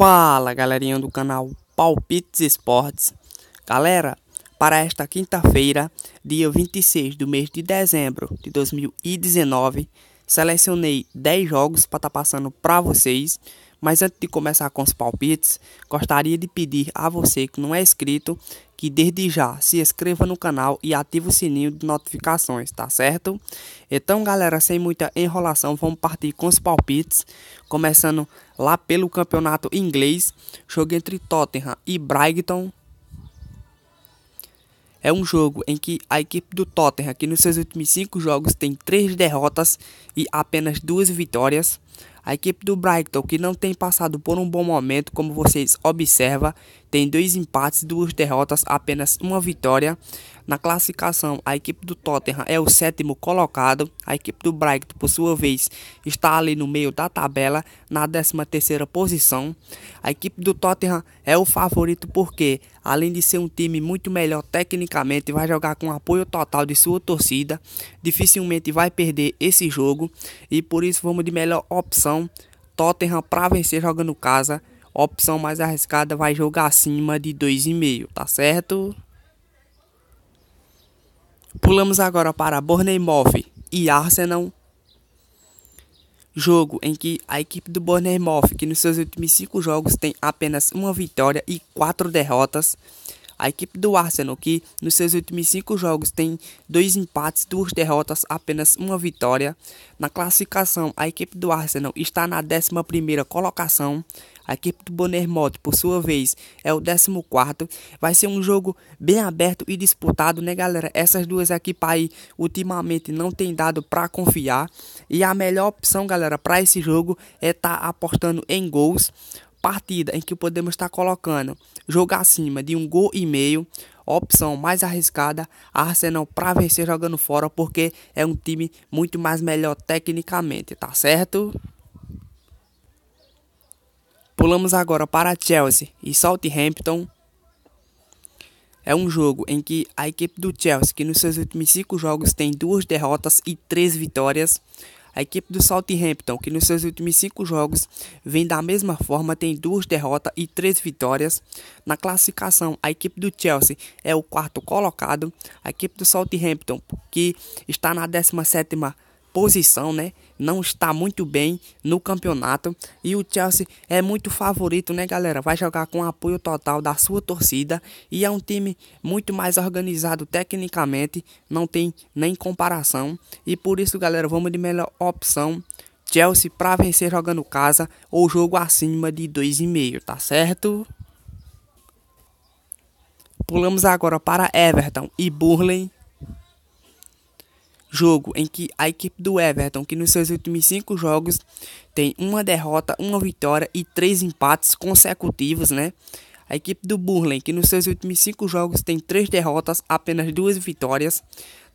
Fala galerinha do canal Palpites Esportes. Galera, para esta quinta-feira, dia 26 do mês de dezembro de 2019, selecionei 10 jogos para estar tá passando para vocês mas antes de começar com os palpites, gostaria de pedir a você que não é inscrito que desde já se inscreva no canal e ative o sininho de notificações, tá certo? Então, galera, sem muita enrolação, vamos partir com os palpites, começando lá pelo campeonato inglês, jogo entre Tottenham e Brighton. É um jogo em que a equipe do Tottenham, que nos seus últimos cinco jogos tem três derrotas e apenas duas vitórias, a equipe do Brighton, que não tem passado por um bom momento, como vocês observam, tem dois empates, duas derrotas, apenas uma vitória. Na classificação, a equipe do Tottenham é o sétimo colocado. A equipe do Brighton, por sua vez, está ali no meio da tabela, na 13 terceira posição. A equipe do Tottenham é o favorito porque, além de ser um time muito melhor tecnicamente, vai jogar com apoio total de sua torcida. Dificilmente vai perder esse jogo e por isso vamos de melhor opção Tottenham para vencer jogando casa. Opção mais arriscada vai jogar acima de 2,5, tá certo? Pulamos agora para Bournemouth e Arsenal. Jogo em que a equipe do Bournemouth, que nos seus últimos cinco jogos tem apenas uma vitória e quatro derrotas, a equipe do Arsenal, que nos seus últimos cinco jogos tem dois empates, duas derrotas, apenas uma vitória. Na classificação, a equipe do Arsenal está na 11 colocação, a equipe do Bonermote, por sua vez, é o 14. Vai ser um jogo bem aberto e disputado, né, galera? Essas duas equipes aí, ultimamente, não tem dado para confiar. E a melhor opção, galera, para esse jogo é estar tá apostando em gols. Partida em que podemos estar tá colocando jogo acima de um gol e meio opção mais arriscada, Arsenal para vencer jogando fora, porque é um time muito mais melhor tecnicamente, tá certo? Pulamos agora para Chelsea e Southampton. É um jogo em que a equipe do Chelsea, que nos seus últimos cinco jogos tem duas derrotas e três vitórias, a equipe do Southampton, que nos seus últimos cinco jogos vem da mesma forma, tem duas derrotas e três vitórias. Na classificação, a equipe do Chelsea é o quarto colocado. A equipe do Southampton, que está na 17ª posição, né? Não está muito bem no campeonato e o Chelsea é muito favorito, né, galera? Vai jogar com apoio total da sua torcida e é um time muito mais organizado tecnicamente, não tem nem comparação e por isso, galera, vamos de melhor opção Chelsea para vencer jogando casa ou jogo acima de 2,5, tá certo? Pulamos agora para Everton e Burnley jogo em que a equipe do Everton, que nos seus últimos cinco jogos tem uma derrota, uma vitória e três empates consecutivos, né? A equipe do Burnley que nos seus últimos cinco jogos tem três derrotas, apenas duas vitórias.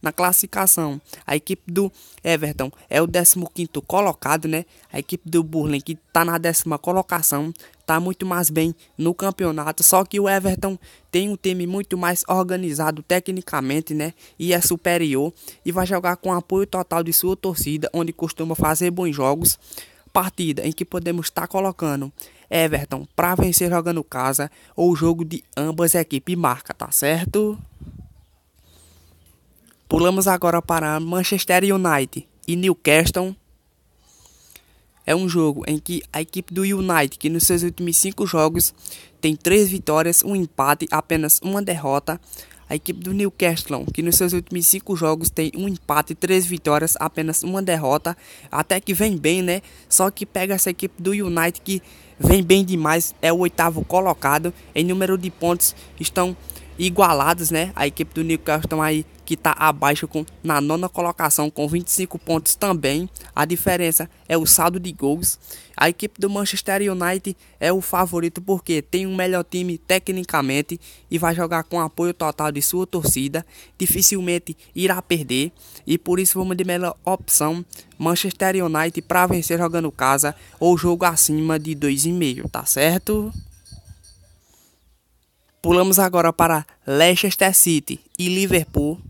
Na classificação, a equipe do Everton é o 15 colocado, né? A equipe do Burnley que está na décima colocação, tá muito mais bem no campeonato. Só que o Everton tem um time muito mais organizado tecnicamente, né? E é superior. E vai jogar com apoio total de sua torcida, onde costuma fazer bons jogos. Partida em que podemos estar tá colocando Everton para vencer jogando casa ou jogo de ambas equipes marca, tá certo? Pulamos agora para Manchester United e Newcastle é um jogo em que a equipe do United, que nos seus últimos cinco jogos tem três vitórias, um empate, apenas uma derrota. A equipe do Newcastle, que nos seus últimos cinco jogos tem um empate, três vitórias, apenas uma derrota. Até que vem bem, né? Só que pega essa equipe do United que vem bem demais, é o oitavo colocado. Em número de pontos estão igualados, né? A equipe do Newcastle aí que está abaixo com, na nona colocação com 25 pontos também. A diferença é o saldo de gols. A equipe do Manchester United é o favorito porque tem um melhor time tecnicamente e vai jogar com apoio total de sua torcida. Dificilmente irá perder e por isso vamos de melhor opção Manchester United para vencer jogando casa ou jogo acima de 2,5, tá certo? Pulamos agora para Leicester City e Liverpool.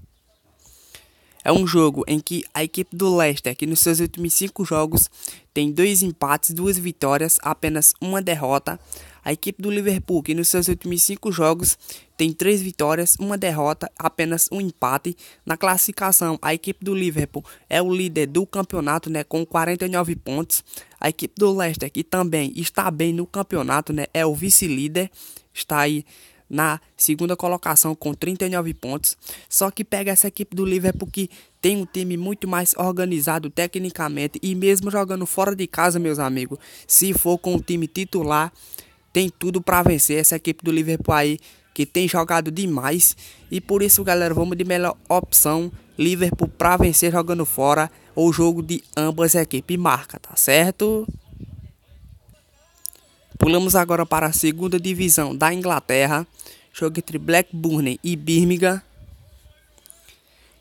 É um jogo em que a equipe do Leicester, que nos seus últimos cinco jogos tem dois empates, duas vitórias, apenas uma derrota. A equipe do Liverpool, que nos seus últimos cinco jogos tem três vitórias, uma derrota, apenas um empate. Na classificação, a equipe do Liverpool é o líder do campeonato, né, com 49 pontos. A equipe do Leicester, que também está bem no campeonato, né, é o vice-líder, está aí na segunda colocação com 39 pontos. Só que pega essa equipe do Liverpool que tem um time muito mais organizado tecnicamente e mesmo jogando fora de casa, meus amigos, se for com o time titular, tem tudo para vencer essa equipe do Liverpool aí que tem jogado demais e por isso, galera, vamos de melhor opção Liverpool para vencer jogando fora o jogo de ambas equipes marca, tá certo? Pulamos agora para a segunda divisão da Inglaterra. Jogo entre Blackburn e Birmingham.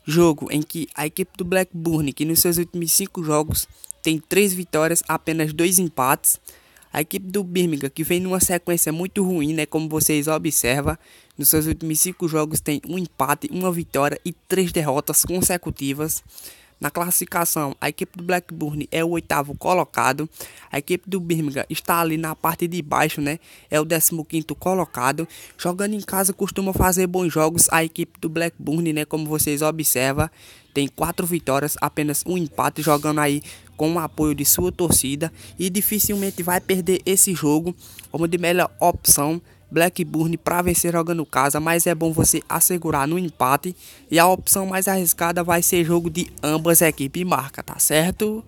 Jogo em que a equipe do Blackburn, que nos seus últimos cinco jogos tem três vitórias, apenas dois empates. A equipe do Birmingham, que vem numa sequência muito ruim, né, como vocês observam, nos seus últimos cinco jogos tem um empate, uma vitória e três derrotas consecutivas. Na classificação, a equipe do Blackburn é o oitavo colocado. A equipe do Birmingham está ali na parte de baixo, né? É o décimo quinto colocado. Jogando em casa, costuma fazer bons jogos. A equipe do Blackburn, né? Como vocês observam, tem quatro vitórias, apenas um empate, jogando aí com o apoio de sua torcida. E dificilmente vai perder esse jogo como de melhor opção Blackburn para vencer jogando casa, mas é bom você assegurar no empate. E a opção mais arriscada vai ser jogo de ambas equipes marca, tá certo?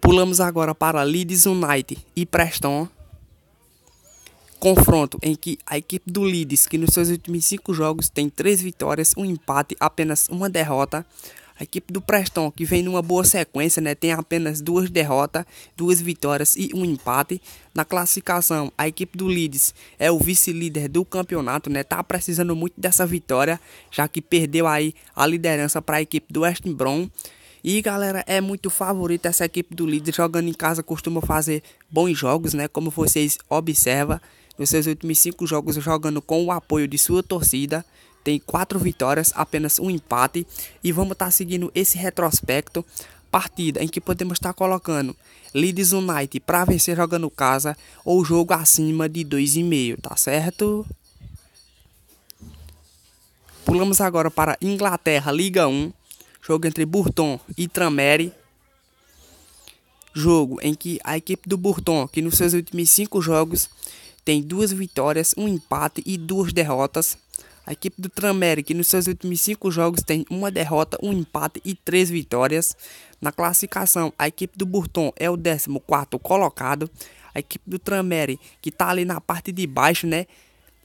Pulamos agora para Leeds United e Preston. Confronto em que a equipe do Leeds, que nos seus últimos cinco jogos tem três vitórias, um empate, apenas uma derrota, a equipe do Preston, que vem numa boa sequência, né, tem apenas duas derrotas, duas vitórias e um empate. Na classificação, a equipe do Leeds é o vice-líder do campeonato, né? Tá precisando muito dessa vitória, já que perdeu aí a liderança para a equipe do West Brom. E galera, é muito favorita essa equipe do Leeds, jogando em casa costuma fazer bons jogos, né? Como vocês observam nos seus últimos cinco jogos jogando com o apoio de sua torcida tem quatro vitórias, apenas um empate. E vamos estar tá seguindo esse retrospecto partida em que podemos estar tá colocando Leeds United para vencer jogando casa ou jogo acima de 2,5, tá certo? Pulamos agora para Inglaterra, Liga 1, jogo entre Burton e Tramere. Jogo em que a equipe do Burton, que nos seus últimos cinco jogos tem duas vitórias, um empate e duas derrotas, a equipe do Tramere que nos seus últimos cinco jogos tem uma derrota, um empate e três vitórias. Na classificação, a equipe do Burton é o 14 colocado. A equipe do Tramere que está ali na parte de baixo, né?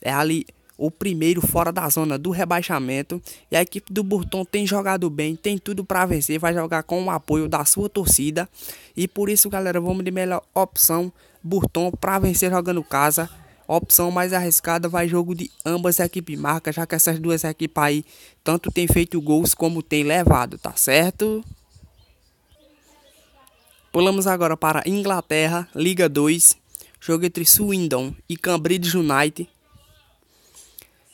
É ali o primeiro fora da zona do rebaixamento. E a equipe do Burton tem jogado bem, tem tudo para vencer, vai jogar com o apoio da sua torcida. E por isso, galera, vamos de melhor opção Burton para vencer jogando casa opção mais arriscada vai jogo de ambas equipes marcas, já que essas duas equipes aí tanto tem feito gols como tem levado, tá certo? Pulamos agora para Inglaterra, Liga 2, jogo entre Swindon e Cambridge United.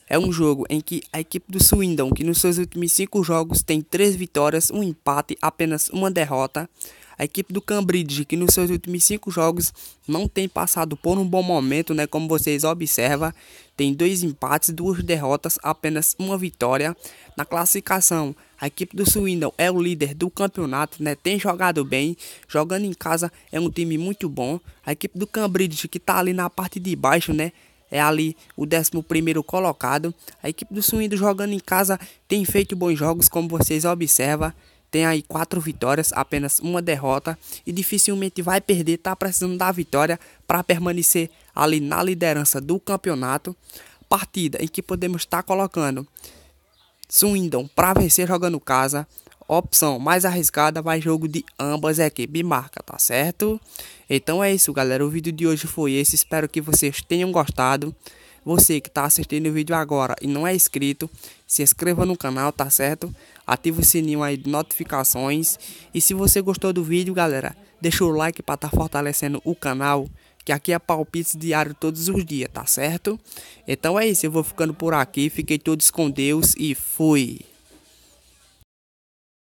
É um jogo em que a equipe do Swindon, que nos seus últimos cinco jogos tem três vitórias, um empate, apenas uma derrota, a equipe do Cambridge, que nos seus últimos cinco jogos não tem passado por um bom momento, né? Como vocês observam, tem dois empates, duas derrotas, apenas uma vitória na classificação. A equipe do Swindon é o líder do campeonato, né? Tem jogado bem, jogando em casa é um time muito bom. A equipe do Cambridge que tá ali na parte de baixo, né? É ali o 11 colocado. A equipe do Swindon jogando em casa tem feito bons jogos, como vocês observam tem aí quatro vitórias, apenas uma derrota e dificilmente vai perder, tá precisando da vitória para permanecer ali na liderança do campeonato. Partida em que podemos estar tá colocando Swindon para vencer jogando casa. Opção mais arriscada vai jogo de ambas equipes, marca, tá certo? Então é isso, galera. O vídeo de hoje foi esse. Espero que vocês tenham gostado. Você que está assistindo o vídeo agora e não é inscrito, se inscreva no canal, tá certo? Ative o sininho aí de notificações. E se você gostou do vídeo, galera, deixa o like para estar tá fortalecendo o canal. Que aqui é palpite diário todos os dias, tá certo? Então é isso, eu vou ficando por aqui. Fiquei todos com Deus e fui!